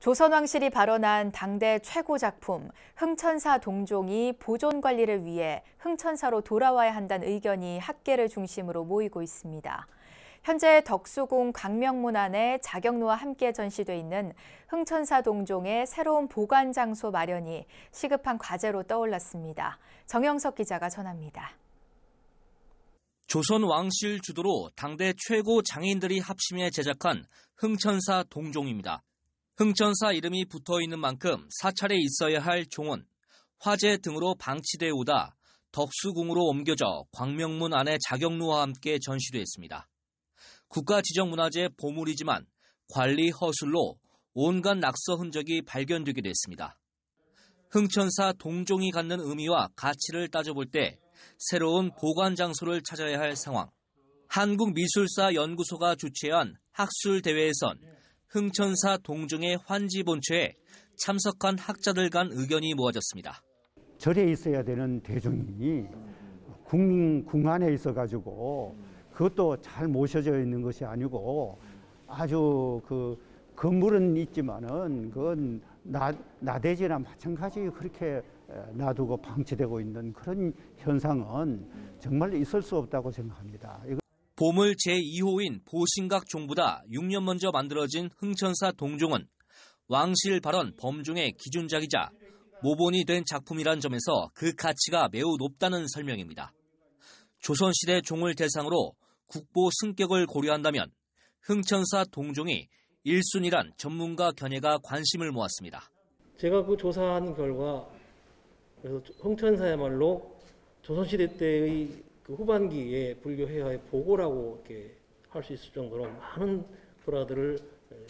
조선왕실이 발언한 당대 최고 작품 흥천사 동종이 보존 관리를 위해 흥천사로 돌아와야 한다는 의견이 학계를 중심으로 모이고 있습니다. 현재 덕수궁 광명문 안에 자격루와 함께 전시되어 있는 흥천사 동종의 새로운 보관 장소 마련이 시급한 과제로 떠올랐습니다. 정영석 기자가 전합니다. 조선 왕실 주도로 당대 최고 장인들이 합심해 제작한 흥천사 동종입니다. 흥천사 이름이 붙어 있는 만큼 사찰에 있어야 할 종은 화재 등으로 방치되어 오다 덕수궁으로 옮겨져 광명문 안에 자격루와 함께 전시됐습니다. 국가지정문화재 보물이지만 관리 허술로 온갖 낙서 흔적이 발견되기도했습니다 흥천사 동종이 갖는 의미와 가치를 따져볼 때 새로운 보관 장소를 찾아야 할 상황. 한국미술사 연구소가 주최한 학술 대회에선 흥천사 동중의 환지 본처에 참석한 학자들 간 의견이 모아졌습니다. 절에 있어야 되는 대중이 궁, 궁 안에 있어가지고 그것도 잘 모셔져 있는 것이 아니고 아주 그 건물은 있지만은 그건 나, 나대지나 마찬가지 그렇게 놔두고 방치되고 있는 그런 현상은 정말 있을 수 없다고 생각합니다. 이건 보물 제2호인 보신각 종보다 6년 먼저 만들어진 흥천사 동종은 왕실 발언 범종의 기준작이자 모본이 된 작품이란 점에서 그 가치가 매우 높다는 설명입니다. 조선시대 종을 대상으로 국보 승격을 고려한다면 흥천사 동종이 1순위란 전문가 견해가 관심을 모았습니다. 제가 그 조사한 결과 그래서 흥천사야말로 조선시대 때의 그 후반기에 불교 회화의 보고라고 이렇게 할 수 있을 정도로 많은 불화들을 예,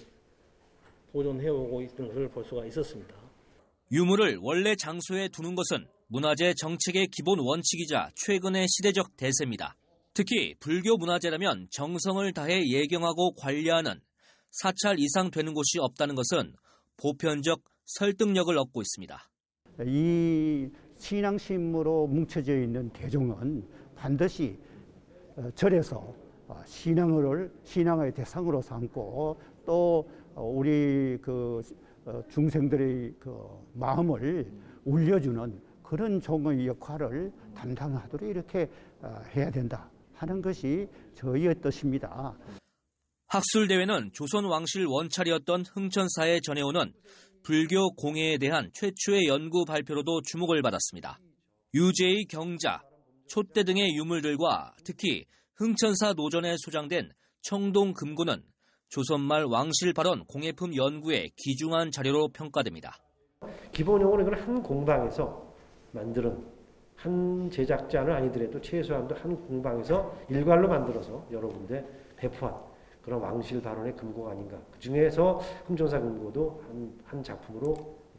보존해오고 있는 것을 볼 수가 있었습니다. 유물을 원래 장소에 두는 것은 문화재 정책의 기본 원칙이자 최근의 시대적 대세입니다. 특히 불교 문화재라면 정성을 다해 예경하고 관리하는 사찰 이상 되는 곳이 없다는 것은 보편적 설득력을 얻고 있습니다. 이 신앙심으로 뭉쳐져 있는 대종은 반드시 어, 절에서 어, 신앙을 신앙의 대상으로 삼고 또 어, 우리 그 중생들의 그 마음을 울려주는 그런 종의 역할을 담당하도록 이렇게 해야 된다 하는 것이 저희의 뜻입니다. 학술대회는 조선 왕실 원찰이었던 흥천사에 전해오는 불교 공예에 대한 최초의 연구 발표로도 주목을 받았습니다. 유재의 경자, 촛대 등의 유물들과 특히 흥천사 노전에 소장된 청동 금고는 조선말 왕실 발언 공예품 연구의 기중한 자료로 평가됩니다. 기본적으로 이건 한 공방에서 만드는 한 제작자는 아니더라도 최소한도 한 공방에서 일괄로 만들어서 여러 군데 배포한 그런 왕실 발언의 금고가 아닌가. 그 중에서 흥천사 금고도 한, 한 작품으로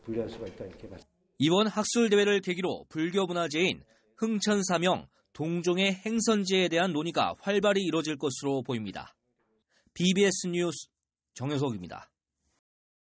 분류할 수가 있다 이렇게 봤습니다. 이번 학술 대회를 계기로 불교 문화재인 흥천사명, 동종의 행선지에 대한 논의가 활발히 이뤄질 것으로 보입니다. BBS 뉴스 정효석입니다.